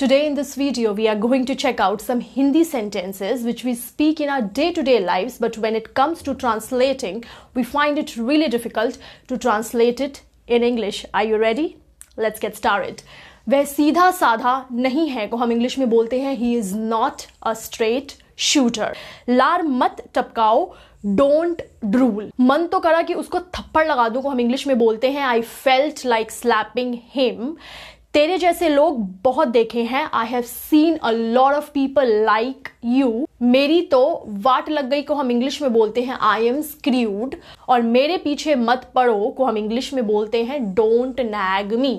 Today in this video, we are going to check out some Hindi sentences which we speak in our day-to-day -day lives, but when it comes to translating, we find it really difficult to translate it in English. Are you ready? Let's get started. वह सीधा साधा नहीं है को हम English में बोलते हैं he is not a straight shooter लार मत टपकाओ डोंट ड्रूल मन तो करा कि उसको थप्पड़ लगा दूं को हम इंग्लिश में बोलते हैं I felt like slapping him तेरे जैसे लोग बहुत देखे हैं I have seen a lot of people like you मेरी तो वाट लग गई को हम इंग्लिश में बोलते हैं आई एम स्क्रूड और मेरे पीछे मत पड़ो को हम इंग्लिश में बोलते हैं डोंट नैग मी